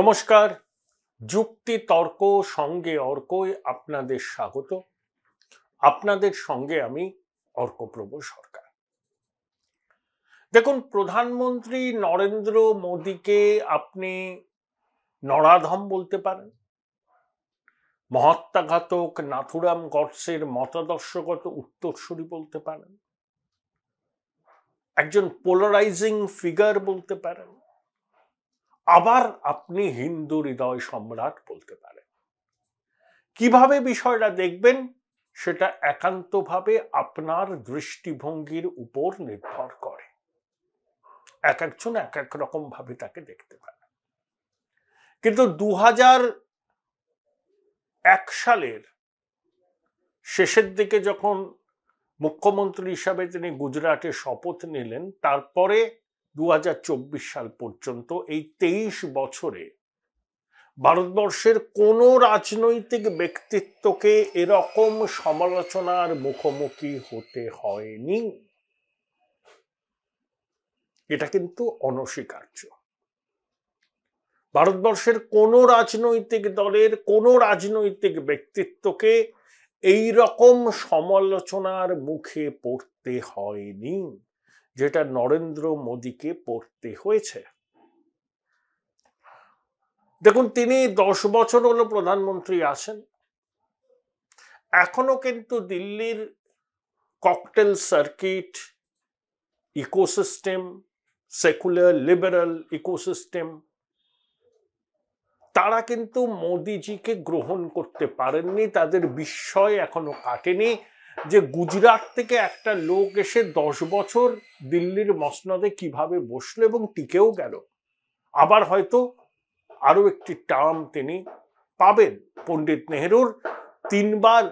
নমস্কার যুক্তি তর্ক সঙ্গে অর্কই আপনাদের স্বাগত আপনাদের সঙ্গে আমি অর্কপ্রভ সরকার দেখুন প্রধানমন্ত্রী নরেন্দ্র মোদীকে আপনি নরাধম বলতে পারেন মহাত্মাঘাতক নাথুরাম গডসের মতাদর্শগত উত্তরসূরি বলতে পারেন একজন পোলারাইজিং ফিগার বলতে পারেন আবার আপনি হিন্দু হৃদয় সম্রাট বলতে পারেন কিভাবে বিষয়টা দেখবেন সেটা একান্তভাবে আপনার দৃষ্টিভঙ্গির উপর নির্ভর করে এক একজন এক এক রকম ভাবে তাকে দেখতে পারে কিন্তু দু এক সালের শেষের দিকে যখন মুখ্যমন্ত্রী হিসাবে তিনি গুজরাটে শপথ নিলেন তারপরে দু সাল পর্যন্ত এই তেইশ বছরে ভারতবর্ষের কোনো রাজনৈতিক ব্যক্তিত্বকে এরকম সমালোচনার মুখোমুখি হতে হয়নি এটা কিন্তু অনস্বীকার্য ভারতবর্ষের কোনো রাজনৈতিক দলের কোনো রাজনৈতিক ব্যক্তিত্বকে এই রকম সমালোচনার মুখে পড়তে হয়নি যেটা নরেন্দ্র মোদীকে পড়তে হয়েছে দেখুন তিনি দশ বছর হলো প্রধানমন্ত্রী আছেন এখনো কিন্তু দিল্লির cocktail circuit ecosystem secular liberal ecosystem তারা কিন্তু মোদিজিকে গ্রহণ করতে পারেননি তাদের বিস্ময় এখনো কাটেনি যে গুজরাট থেকে একটা লোক এসে দশ বছর দিল্লির মসনদে কিভাবে বসলো এবং টিকেও গেল আবার হয়তো আরও একটি টার্ম তিনি পাবেন পণ্ডিত নেহরুর তিনবার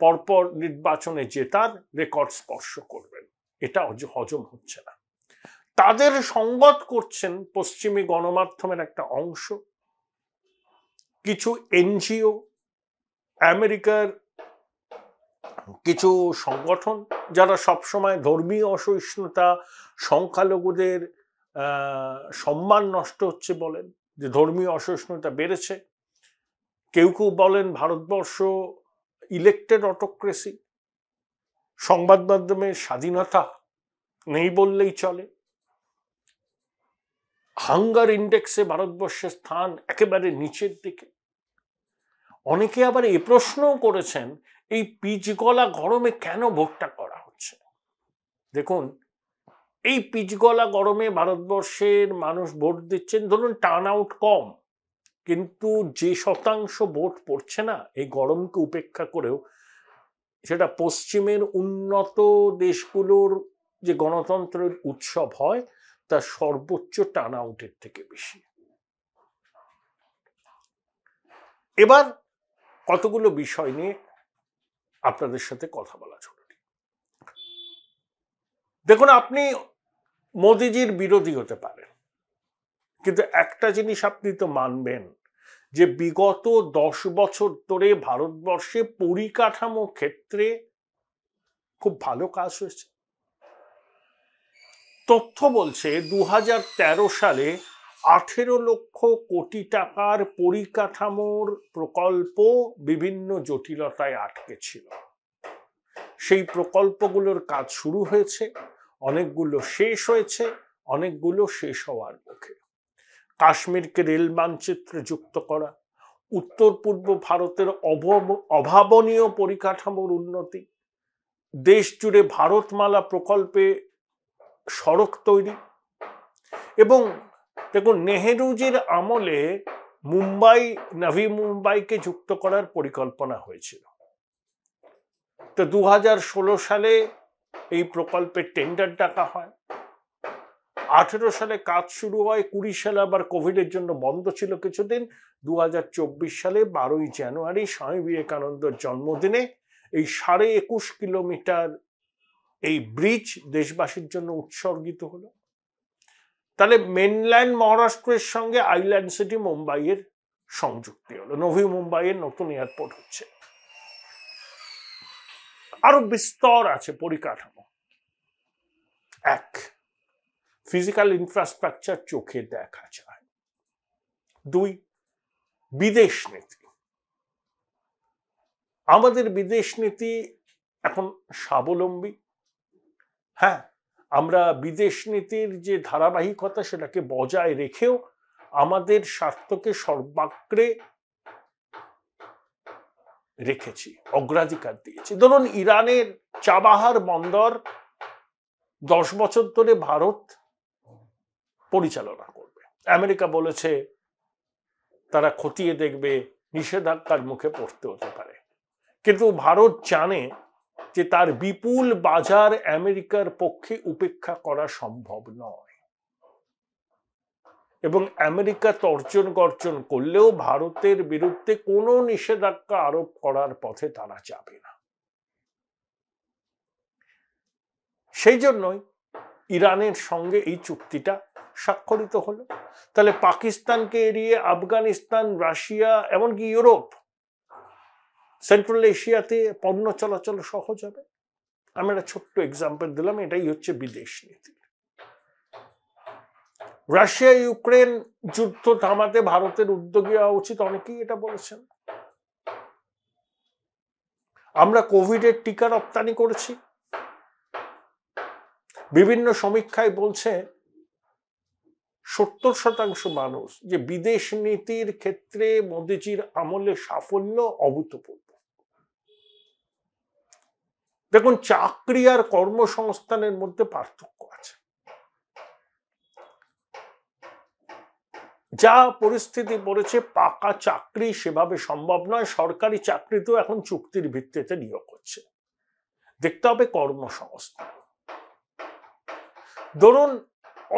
পরপর নির্বাচনে জেতার রেকর্ড স্পর্শ করবেন এটা হজম হচ্ছে না তাদের সংবাদ করছেন পশ্চিমী গণমাধ্যমের একটা অংশ কিছু এনজিও আমেরিকার কিছু সংগঠন যারা সবসময় ধর্মীয় অসহিষ্ণুতা সংখ্যালঘুদের সম্মান নষ্ট হচ্ছে বলেন যে ধর্মীয় অসহিষ্ণুতা বেড়েছে কেউ কেউ বলেন ভারতবর্ষ ইলেকটেড অটোক্রেসি সংবাদ মাধ্যমের স্বাধীনতা নেই বললেই চলে হাঙ্গার ইন্ডেক্সে ভারতবর্ষের স্থান একেবারে নিচের দিকে অনেকে আবার এ প্রশ্নও করেছেন এই পিচগলা গরমে কেন ভোটটা করা হচ্ছে দেখুন এই পিচগলা গরমে ভারতবর্ষের মানুষ ভোট দিচ্ছেন ধরুন টার্ন আউট কম কিন্তু যে শতাংশ ভোট পড়ছে না এই গরমকে উপেক্ষা করেও সেটা পশ্চিমের উন্নত দেশগুলোর যে গণতন্ত্রের উৎসব হয় তা সর্বোচ্চ টার্ন আউটের থেকে বেশি এবার কতগুলো বিষয় নিয়ে আপনাদের সাথে কথা বলা জরুরি দেখুন আপনি মোদিজির বিরোধী হতে পারেন কিন্তু একটা জিনিস আপনি তো মানবেন যে বিগত দশ বছর ধরে ভারতবর্ষে পরিকাঠামো ক্ষেত্রে খুব ভালো কাজ হয়েছে তথ্য বলছে দু সালে আঠেরো লক্ষ কোটি টাকার পরিকাঠামোর প্রকল্প বিভিন্ন জটিলতায় আটকে ছিল সেই প্রকল্পগুলোর কাজ শুরু হয়েছে অনেকগুলো শেষ হয়েছে অনেকগুলো শেষ হওয়ার মুখে কাশ্মীরকে রেল মানচিত্রে যুক্ত করা উত্তর পূর্ব ভারতের অভাবনীয় পরিকাঠামোর উন্নতি দেশ জুড়ে ভারতমালা প্রকল্পে সড়ক তৈরি এবং দেখুন নেহেরুজির আমলে মুম্বাই নভি মুম্বাইকে যুক্ত করার পরিকল্পনা হয়েছিল তো দু সালে এই প্রকল্পের টেন্ডার ডাকা হয় আঠেরো সালে কাজ শুরু হয় কুড়ি সালে আবার কোভিডের জন্য বন্ধ ছিল কিছুদিন দু সালে বারোই জানুয়ারি স্বামী বিবেকানন্দর জন্মদিনে এই সাড়ে একুশ কিলোমিটার এই ব্রিজ দেশবাসীর জন্য উৎসর্গিত হলো তাহলে মেনল্যান্ড মহারাষ্ট্রের সঙ্গে আইল্যান্ড সিটি মুম্বাইয়ের সংযুক্তি হলো নভি মুম্বাইয়ের নতুন এয়ারপোর্ট হচ্ছে আরো বিস্তর আছে পরিকাঠামো এক ফিজিক্যাল ইনফ্রাস্ট্রাকচার চোখে দেখা যায় দুই বিদেশ নীতি আমাদের বিদেশ নীতি এখন স্বাবলম্বী হ্যাঁ আমরা বিদেশ নীতির যে ধারাবাহিকতা সেটাকে বজায় রেখেও আমাদের স্বার্থকে সর্বাগ্রে রেখেছি অগ্রাধিকার দিয়েছি ধরুন ইরানের চাবাহার বন্দর দশ বছর ধরে ভারত পরিচালনা করবে আমেরিকা বলেছে তারা খতিয়ে দেখবে নিষেধাজ্ঞার মুখে পড়তে হতে পারে কিন্তু ভারত জানে যে তার বিপুল বাজার আমেরিকার পক্ষে উপেক্ষা করা সম্ভব নয় এবং আমেরিকা তর্জন গর্জন করলেও ভারতের বিরুদ্ধে কোনো নিষেধাজ্ঞা আরোপ করার পথে তারা যাবে না সেই জন্যই ইরানের সঙ্গে এই চুক্তিটা স্বাক্ষরিত হলো তাহলে পাকিস্তানকে এড়িয়ে আফগানিস্তান রাশিয়া এমনকি ইউরোপ সেন্ট্রাল এশিয়াতে পণ্য চলাচল সহজ হবে আমি একটা ছোট্ট এক্সাম্পল দিলাম এটাই হচ্ছে বিদেশ নীতি রাশিয়া ইউক্রেন যুদ্ধ থামাতে ভারতের উদ্যোগী হওয়া উচিত অনেকেই এটা বলেছেন আমরা কোভিডের টিকা রপ্তানি করেছি বিভিন্ন সমীক্ষায় বলছে সত্তর শতাংশ মানুষ যে বিদেশ নীতির ক্ষেত্রে মোদিজির আমলে সাফল্য অভূতপূর্ণ দেখুন চাকরি আর কর্মসংস্থানের মধ্যে পার্থক্য আছে যা পরিস্থিতি পড়েছে পাকা চাকরি সেভাবে সম্ভব নয় সরকারি চাকরি তো এখন চুক্তির ভিত্তিতে নিয়োগ হচ্ছে দেখতে হবে কর্মসংস্থান ধরুন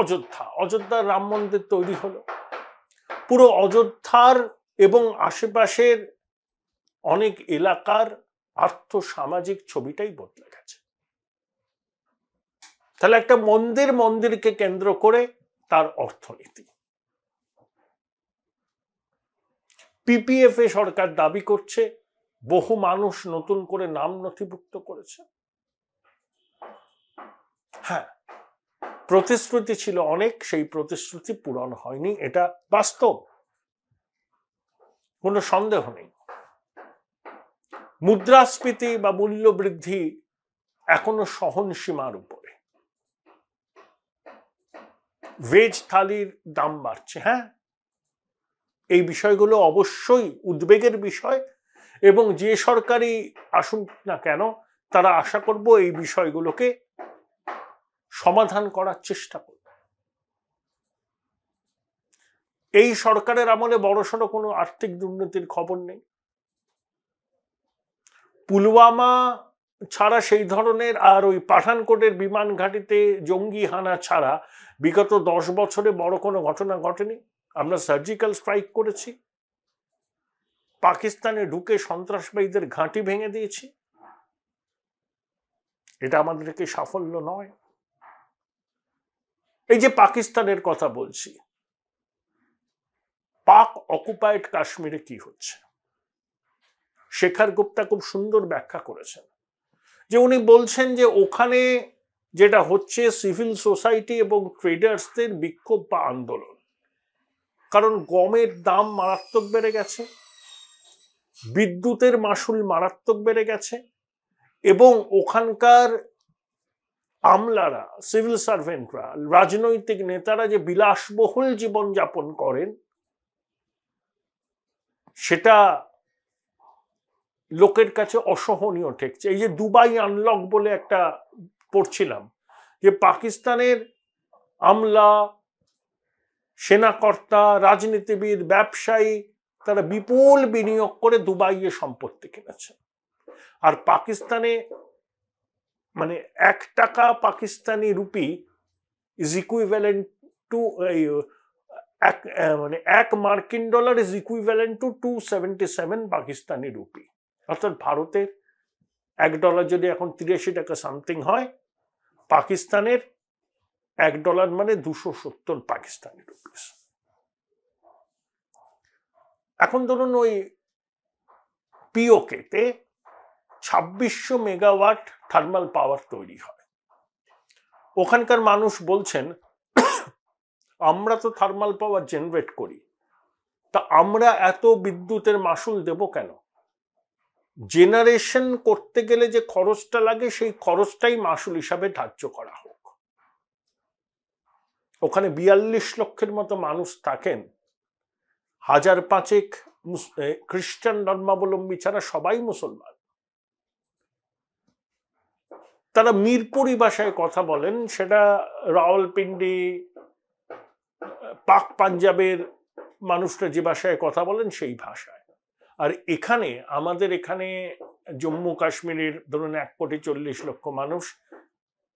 অযোধ্যা অযোধ্যার রাম মন্দির তৈরি হলো পুরো অযোধ্যার এবং আশেপাশের অনেক এলাকার আর্থসামাজিক ছবিটাই বদলে গেছে তাহলে একটা মন্দির মন্দিরকে কেন্দ্র করে তার অর্থনীতি পিপিএফ এ সরকার দাবি করছে বহু মানুষ নতুন করে নাম নথিভুক্ত করেছে হ্যাঁ প্রতিশ্রুতি ছিল অনেক সেই প্রতিশ্রুতি পূরণ হয়নি এটা বাস্তব কোনো সন্দেহ নেই মুদ্রাস্ফীতি বা মূল্যবৃদ্ধি এখনো সহনসীমার উপরে ভেজ থালির দাম বাড়ছে হ্যাঁ এই বিষয়গুলো অবশ্যই উদ্বেগের বিষয় এবং যে সরকারি আসুক না কেন তারা আশা করব এই বিষয়গুলোকে সমাধান করার চেষ্টা করবে এই সরকারের আমলে বড়সড় কোনো আর্থিক দুর্নীতির খবর নেই পুলওয়ামা ছাড়া সেই ধরনের আর ওই পাঠানকোটের বিমান ঘাঁটিতে জঙ্গি হানা ছাড়া বিগত দশ বছরে বড় কোনো ঘটনা ঘটেনি আমরা সার্জিক্যাল স্ট্রাইক করেছি পাকিস্তানে ঢুকে সন্ত্রাসবাদীদের ঘাঁটি ভেঙে দিয়েছি এটা আমাদেরকে সাফল্য নয় এই যে পাকিস্তানের কথা বলছি পাক অকুপায়েড কাশ্মীরে কি হচ্ছে শেখর গুপ্তা খুব সুন্দর ব্যাখ্যা করেছেন যে উনি বলছেন যে ওখানে যেটা হচ্ছে সিভিল সোসাইটি এবং ট্রেডার্সদের বিক্ষোভ বা আন্দোলন কারণ গমের দাম মারাত্মক বেড়ে গেছে বিদ্যুতের মাসুল মারাত্মক বেড়ে গেছে এবং ওখানকার আমলারা সিভিল সার্ভেন্টরা রাজনৈতিক নেতারা যে বিলাসবহুল জীবনযাপন করেন সেটা লোকের কাছে অসহনীয় ঠেকছে এই যে দুবাই আনলক বলে একটা পড়ছিলাম যে পাকিস্তানের আমলা সেনাকর্তা রাজনীতিবিদ ব্যবসায়ী তারা বিপুল বিনিয়োগ করে দুবাইয়ে সম্পত্তি কিনেছে আর পাকিস্তানে মানে এক টাকা Pakistani rupee is equivalent to এক মানে এক মার্কিন dollar is equivalent to to seventy seven Pakistani rupee অর্থাৎ ভারতের এক ডলার যদি এখন তিরাশি টাকা সামথিং হয় পাকিস্তানের এক ডলার মানে দুশো সত্তর পাকিস্তানি রুপিস এখন ধরুন ওই পিওকেতে ছাব্বিশশো মেগাওয়াট থার্মাল পাওয়ার তৈরি হয় ওখানকার মানুষ বলছেন আমরা তো থার্মাল পাওয়ার জেনারেট করি তা আমরা এত বিদ্যুতের মাসুল দেব কেন জেনারেশন করতে গেলে যে খরচটা লাগে সেই খরচটাই মাসুল হিসাবে ধার্য করা হোক ওখানে বিয়াল্লিশ লক্ষের মতো মানুষ থাকেন হাজার পাঁচেক খ্রিস্টান ধর্মাবলম্বী ছাড়া সবাই মুসলমান তারা মিরপুরি ভাষায় কথা বলেন সেটা রাওয়ালপিন্ডি পাক পাঞ্জাবের মানুষরা যে ভাষায় কথা বলেন সেই ভাষা আর এখানে আমাদের এখানে জম্মু কাশ্মীরের ধরুন এক কোটি চল্লিশ লক্ষ মানুষ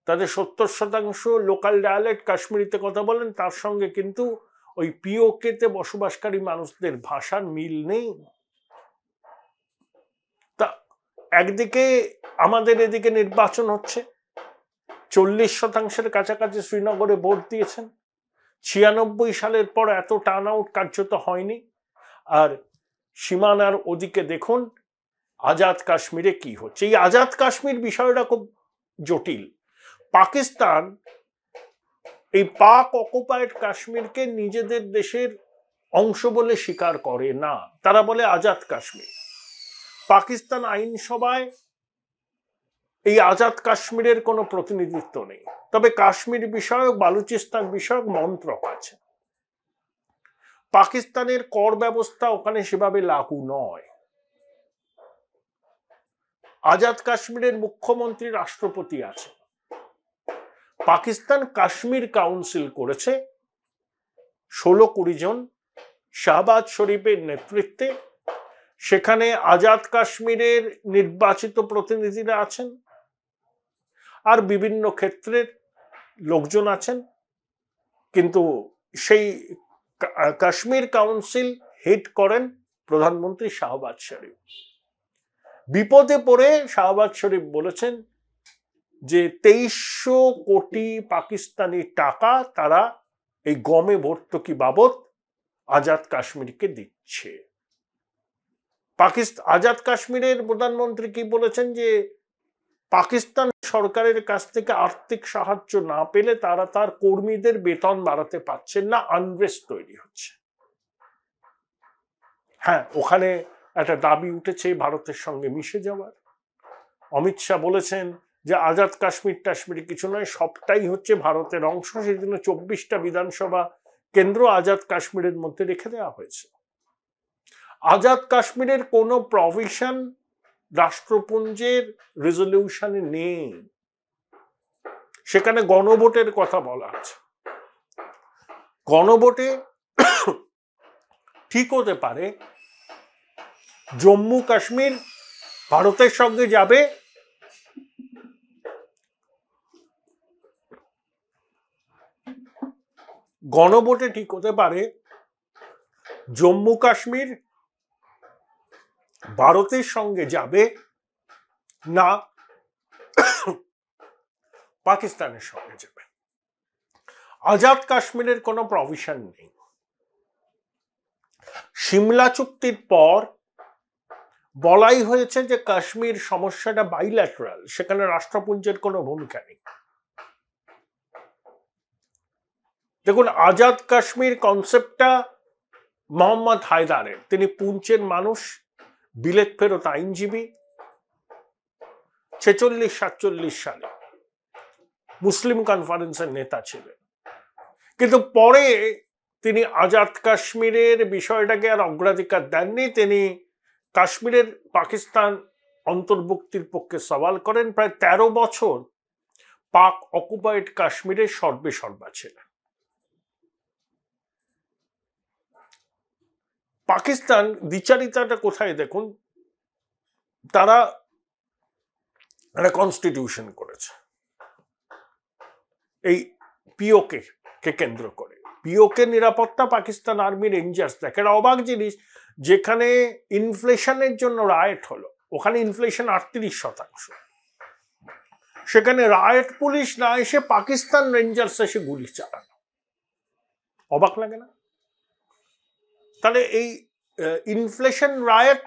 তাদের সত্তর শতাংশ লোকাল ডায়ালেক্ট কাশ্মীরিতে কথা বলেন তার সঙ্গে কিন্তু ওই পিওকেতে বসবাসকারী মানুষদের ভাষার মিল নেই তা একদিকে আমাদের এদিকে নির্বাচন হচ্ছে চল্লিশ শতাংশের কাছাকাছি শ্রীনগরে ভোট দিয়েছেন ছিয়ানব্বই সালের পর এত টার্ন আউট কার্যত হয়নি আর সীমানার ওদিকে দেখুন আজাদ কাশ্মীরে কি হচ্ছে এই আজাদ কাশ্মীর বিষয়টা খুব জটিল পাকিস্তান এই পাক অকুপায়েড কাশ্মীরকে নিজেদের দেশের অংশ বলে স্বীকার করে না তারা বলে আজাদ কাশ্মীর পাকিস্তান আইনসভায় এই আজাদ কাশ্মীরের কোনো প্রতিনিধিত্ব নেই তবে কাশ্মীর বিষয়ক বালুচিস্তান বিষয়ক মন্ত্রক আছে পাকিস্তানের কর ব্যবস্থা ওখানে সেভাবে লাগু নয় আজাদ কাশ্মীরের মুখ্যমন্ত্রী রাষ্ট্রপতি আছে পাকিস্তান কাশ্মীর কাউন্সিল করেছে ষোলো কুড়ি জন শাহবাজ শরীফের নেতৃত্বে সেখানে আজাদ কাশ্মীরের নির্বাচিত প্রতিনিধিরা আছেন আর বিভিন্ন ক্ষেত্রের লোকজন আছেন কিন্তু সেই কাশ্মীর কাউন্সিল হেড করেন প্রধানমন্ত্রী শাহবাজ শরীফ বিপদে পড়ে শাহবাজ শরীফ বলেছেন যে তেইশশো কোটি পাকিস্তানি টাকা তারা এই গমে ভর্তুকি বাবদ আজাদ কাশ্মীরকে দিচ্ছে পাকিস্তান আজাদ কাশ্মীরের প্রধানমন্ত্রী কি বলেছেন যে পাকিস্তান সরকারের কাছ থেকে আর্থিক সাহায্য না পেলে তারা তার কর্মীদের বেতন বাড়াতে পারছেন না আনরেস্ট তৈরি হচ্ছে হ্যাঁ ওখানে একটা দাবি উঠেছে ভারতের সঙ্গে মিশে যাওয়ার অমিত শাহ বলেছেন যে আজাদ কাশ্মীর টাশ্মীর কিছু নয় সবটাই হচ্ছে ভারতের অংশ সেই জন্য চব্বিশটা বিধানসভা কেন্দ্র আজাদ কাশ্মীরের মধ্যে রেখে দেওয়া হয়েছে আজাদ কাশ্মীরের কোনো প্রভিশন রাষ্ট্রপুঞ্জের রেজলিউশনে নেই সেখানে গণভোটের কথা বলা আছে গণভোটে ঠিক হতে পারে জম্মু কাশ্মীর ভারতের সঙ্গে যাবে গণভোটে ঠিক হতে পারে জম্মু কাশ্মীর ভারতের সঙ্গে যাবে না পাকিস্তানের সঙ্গে যাবে আজাদ কাশ্মীরের কোনো প্রভিশন নেই সিমলা চুক্তির পর বলাই হয়েছে যে কাশ্মীর সমস্যাটা বাইল্যাটারাল সেখানে রাষ্ট্রপুঞ্জের কোনো ভূমিকা নেই দেখুন আজাদ কাশ্মীর কনসেপ্টটা মোহাম্মদ হায়দারের তিনি পুঞ্চের মানুষ বিলেত ফেরত আইনজীবী ছেচল্লিশ সাতচল্লিশ সালে মুসলিম কনফারেন্সের নেতা ছিলেন কিন্তু পরে তিনি আজাদ কাশ্মীরের বিষয়টাকে আর অগ্রাধিকার দেননি তিনি কাশ্মীরের পাকিস্তান অন্তর্ভুক্তির পক্ষে সওয়াল করেন প্রায় ১৩ বছর পাক অকুপাইড কাশ্মীরের সর্বে সর্বা ছিলেন পাকিস্তান বিচারিতাটা কোথায় দেখুন তারা একটা কনস্টিটিউশন করেছে এই পিওকে কে কেন্দ্র করে পিওকে নিরাপত্তা পাকিস্তান আর্মি রেঞ্জার্স দেখে অবাক জিনিস যেখানে ইনফ্লেশনের জন্য রায়েট হলো ওখানে ইনফ্লেশন আটত্রিশ শতাংশ সেখানে রায়েট পুলিশ না এসে পাকিস্তান রেঞ্জার্স এসে গুলি চালানো অবাক লাগে না তাহলে এই ইনফ্লেশন রায়ট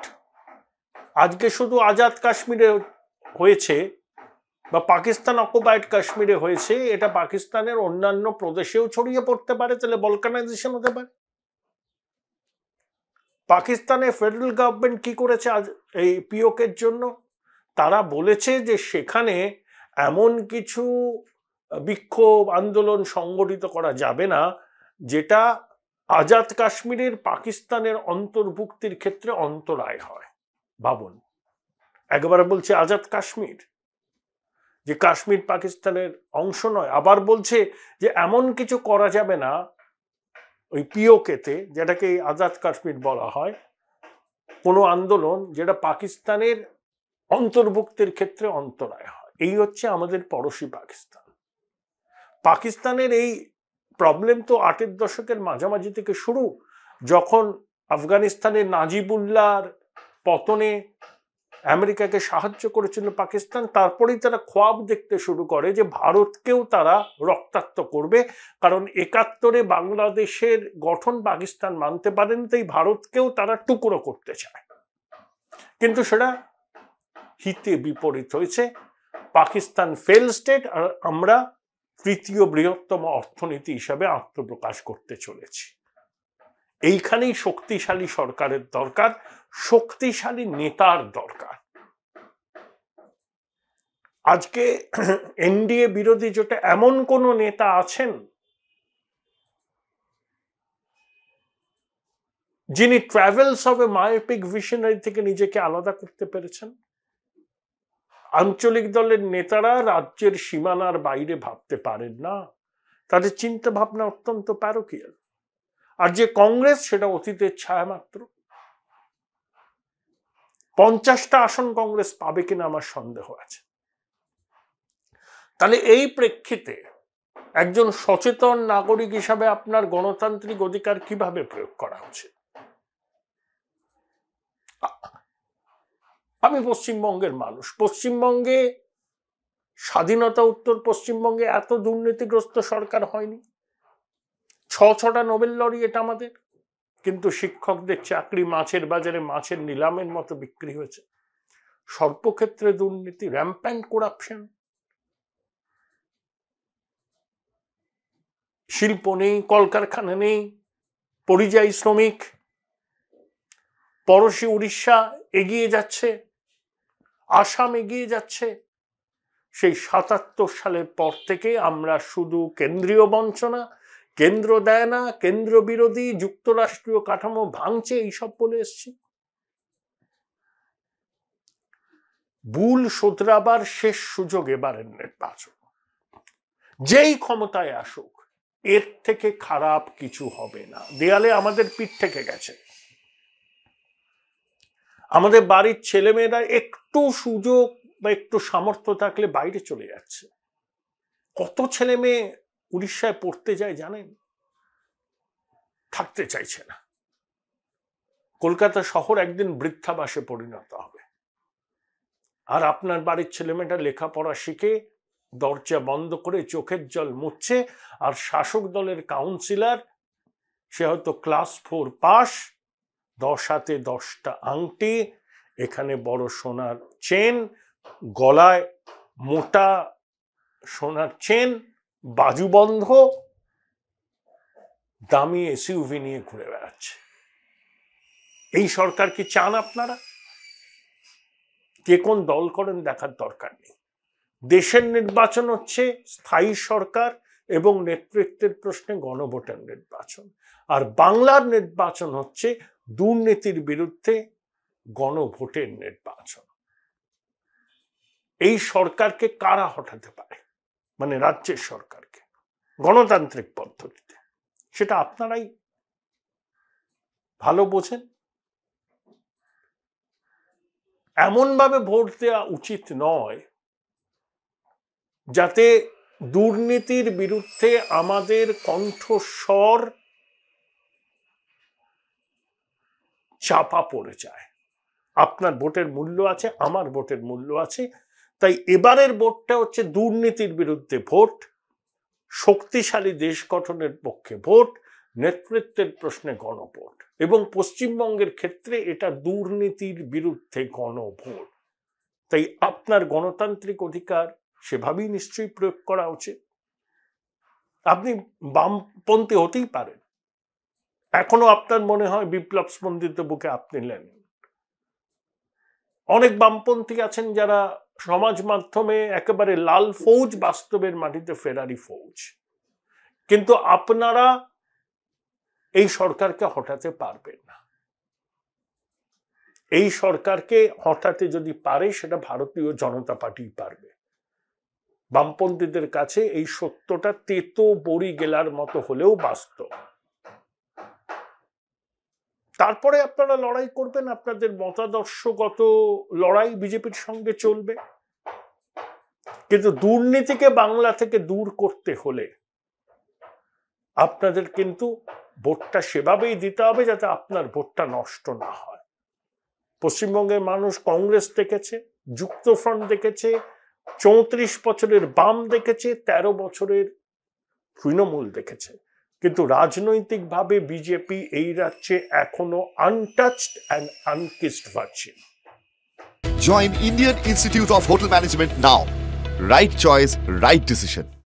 আজকে শুধু আজাদ কাশ্মীরে হয়েছে বা পাকিস্তান অকুপাইড কাশ্মীরে হয়েছে এটা পাকিস্তানের অন্যান্য প্রদেশেও ছড়িয়ে পড়তে পারে তাহলে বলকানাইজেশন হতে পারে পাকিস্তানে ফেডারেল গভর্নমেন্ট কি করেছে আজ এই পিওকের জন্য তারা বলেছে যে সেখানে এমন কিছু বিক্ষোভ আন্দোলন সংগঠিত করা যাবে না যেটা আজাদ কাশ্মীরের পাকিস্তানের অন্তর্ভুক্তির ক্ষেত্রে অন্তরায় হয় ভাবুন একবার বলছে আজাদ কাশ্মীর যে কাশ্মীর পাকিস্তানের অংশ নয় আবার বলছে যে এমন কিছু করা যাবে না ওই পিওকেতে যেটাকে আজাদ কাশ্মীর বলা হয় কোনো আন্দোলন যেটা পাকিস্তানের অন্তর্ভুক্তির ক্ষেত্রে অন্তরায় হয় এই হচ্ছে আমাদের পড়শি পাকিস্তান পাকিস্তানের এই প্রবলেম তো আটের দশকের মাঝামাঝি থেকে শুরু যখন আফগানিস্তানে নাজিবুল্লার পতনে আমেরিকাকে সাহায্য করেছিল পাকিস্তান তারপরেই তারা খোয়াব দেখতে শুরু করে যে ভারতকেও তারা রক্তাক্ত করবে কারণ একাত্তরে বাংলাদেশের গঠন পাকিস্তান মানতে পারেন তাই ভারতকেও তারা টুকরো করতে চায় কিন্তু সেটা হিতে বিপরীত হয়েছে পাকিস্তান ফেল স্টেট আর আমরা তৃতীয় বৃহত্তম অর্থনীতি হিসাবে আত্মপ্রকাশ করতে চলেছি এইখানেই শক্তিশালী সরকারের দরকার শক্তিশালী নেতার দরকার আজকে এনডিএ বিরোধী জোটে এমন কোন নেতা আছেন যিনি travels of a myopic visionary থেকে নিজেকে আলাদা করতে পেরেছেন আঞ্চলিক দলের নেতারা রাজ্যের সীমানার বাইরে ভাবতে পারেন না তাদের চিন্তা ভাবনা অত্যন্ত প্যারোকিয়াল আর যে কংগ্রেস সেটা অতীতের ছায়া মাত্র পঞ্চাশটা আসন কংগ্রেস পাবে কিনা আমার সন্দেহ আছে তাহলে এই প্রেক্ষিতে একজন সচেতন নাগরিক হিসাবে আপনার গণতান্ত্রিক অধিকার কিভাবে প্রয়োগ করা উচিত আমি পশ্চিমবঙ্গের মানুষ পশ্চিমবঙ্গে স্বাধীনতা উত্তর পশ্চিমবঙ্গে এত দুর্নীতিগ্রস্ত সরকার হয়নি ছ ছটা নোবেল এটা আমাদের কিন্তু শিক্ষকদের চাকরি মাছের বাজারে মাছের নিলামের মতো বিক্রি হয়েছে সর্বক্ষেত্রে দুর্নীতি র্যাম্প্যান্ড করাপশন শিল্প নেই কলকারখানা নেই পরিযায়ী শ্রমিক পরশী উড়িষ্যা এগিয়ে যাচ্ছে আসাম এগিয়ে যাচ্ছে সেই সাতাত্তর সালের পর থেকে আমরা শুধু কেন্দ্রীয় বঞ্চনা কেন্দ্র দেয় না কেন্দ্র বিরোধী যুক্তরাষ্ট্রীয় কাঠামো ভাঙছে এইসব বলে এসছি ভুল শোধরাবার শেষ সুযোগ এবারের নির্বাচন যেই ক্ষমতায় আসুক এর থেকে খারাপ কিছু হবে না দেয়ালে আমাদের পিঠ থেকে গেছে আমাদের বাড়ির ছেলেমেয়েরা একটু একটু সুযোগ বা একটু সামর্থ্য থাকলে বাইরে চলে যাচ্ছে কত ছেলে মেয়ে উড়িষ্যায় পড়তে যায় জানেন থাকতে চাইছে না কলকাতা শহর একদিন বৃদ্ধাবাসে পরিণত হবে আর আপনার বাড়ির ছেলেমেয়েটা লেখাপড়া শিখে দরজা বন্ধ করে চোখের জল মুচ্ছে আর শাসক দলের কাউন্সিলর সে হয়তো ক্লাস ফোর পাস দশ হাতে দশটা আংটি এখানে বড় সোনার চেন গলায় মোটা সোনার চেন বাজুবন্ধ দামি এসইউভি নিয়ে ঘুরে বেড়াচ্ছে এই সরকার কি চান আপনারা কে কোন দল করেন দেখার দরকার নেই দেশের নির্বাচন হচ্ছে স্থায়ী সরকার এবং নেতৃত্বের প্রশ্নে গণভোটের নির্বাচন আর বাংলার নির্বাচন হচ্ছে দুর্নীতির বিরুদ্ধে গণভোটের নির্বাচন এই সরকারকে কারা হঠাতে পারে মানে রাজ্যের সরকারকে গণতান্ত্রিক পদ্ধতিতে সেটা আপনারাই ভালো বোঝেন এমনভাবে ভোট দেওয়া উচিত নয় যাতে দুর্নীতির বিরুদ্ধে আমাদের কণ্ঠস্বর চাপা পড়ে যায় আপনার ভোটের মূল্য আছে আমার ভোটের মূল্য আছে তাই এবারের ভোটটা হচ্ছে দুর্নীতির বিরুদ্ধে ভোট শক্তিশালী দেশ গঠনের পক্ষে ভোট নেতৃত্বের প্রশ্নে গণভোট এবং পশ্চিমবঙ্গের ক্ষেত্রে এটা দুর্নীতির বিরুদ্ধে গণভোট তাই আপনার গণতান্ত্রিক অধিকার সেভাবেই নিশ্চয়ই প্রয়োগ করা উচিত আপনি বামপন্থী হতেই পারেন এখনো আপনার মনে হয় বিপ্লব স্পন্দিত বুকে আপনি লেন অনেক বামপন্থী আছেন যারা সমাজ মাধ্যমে একেবারে লাল ফৌজ বাস্তবের মাটিতে ফেরারি ফৌজ কিন্তু আপনারা এই সরকারকে হটাতে পারবেন না এই সরকারকে হটাতে যদি পারে সেটা ভারতীয় জনতা পার্টি পারবে বামপন্থীদের কাছে এই সত্যটা তেতো বড়ি গেলার মতো হলেও বাস্তব তারপরে আপনারা লড়াই করবেন আপনাদের মতাদর্শগত লড়াই বিজেপির সঙ্গে চলবে কিন্তু দুর্নীতিকে বাংলা থেকে দূর করতে হলে আপনাদের কিন্তু ভোটটা সেভাবেই দিতে হবে যাতে আপনার ভোটটা নষ্ট না হয় পশ্চিমবঙ্গের মানুষ কংগ্রেস দেখেছে যুক্তফ্রন্ট দেখেছে চৌত্রিশ বছরের বাম দেখেছে ১৩ বছরের তৃণমূল দেখেছে কিন্তু রাজনৈতিকভাবে বিজেপি এই রাজ্যে এখনো untouched and unkissed virgin Join Indian Institute of Hotel Management now. Right choice, right decision.